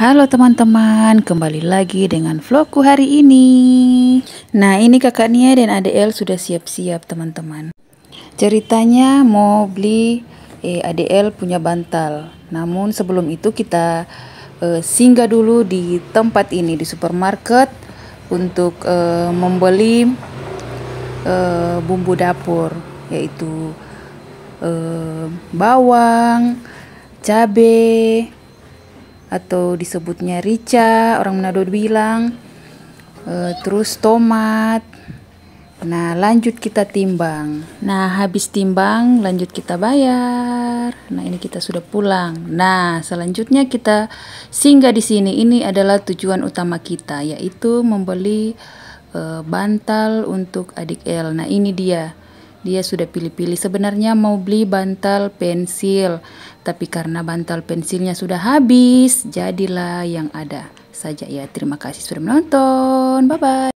Halo teman-teman, kembali lagi dengan vlogku hari ini Nah ini kakak Nia dan ADL sudah siap-siap teman-teman Ceritanya mau beli eh, ADL punya bantal Namun sebelum itu kita eh, singgah dulu di tempat ini di supermarket Untuk eh, membeli eh, bumbu dapur Yaitu eh, bawang, cabai, atau disebutnya rica orang Manado bilang e, terus tomat nah lanjut kita timbang nah habis timbang lanjut kita bayar nah ini kita sudah pulang nah selanjutnya kita singgah di sini ini adalah tujuan utama kita yaitu membeli e, bantal untuk adik El nah ini dia dia sudah pilih-pilih sebenarnya mau beli bantal pensil tapi karena bantal pensilnya sudah habis jadilah yang ada saja ya terima kasih sudah menonton bye bye